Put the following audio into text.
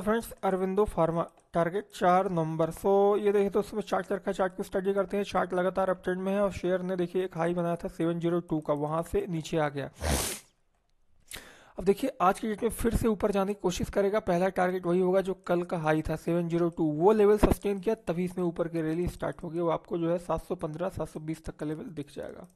तो friends Aurobindo Pharma target चार नंबर सो so, ये देखिए दोस्तों में चार्ट रखा चार्ट की स्टडी करते हैं चार्ट लगातार अपट्रेंड में है और शेयर ने देखिए एक हाई बनाया था सेवन जीरो टू का वहाँ से नीचे आ गया अब देखिए आज की डेट में फिर से ऊपर जाने की कोशिश करेगा पहला टारगेट वही होगा जो कल का हाई था सेवन जीरो टू वो लेवल सस्टेन किया तभी इसमें ऊपर की रैली स्टार्ट होगी वो आपको जो है सात सौ पंद्रह सात सौ बीस तक का लेवल दिख जाएगा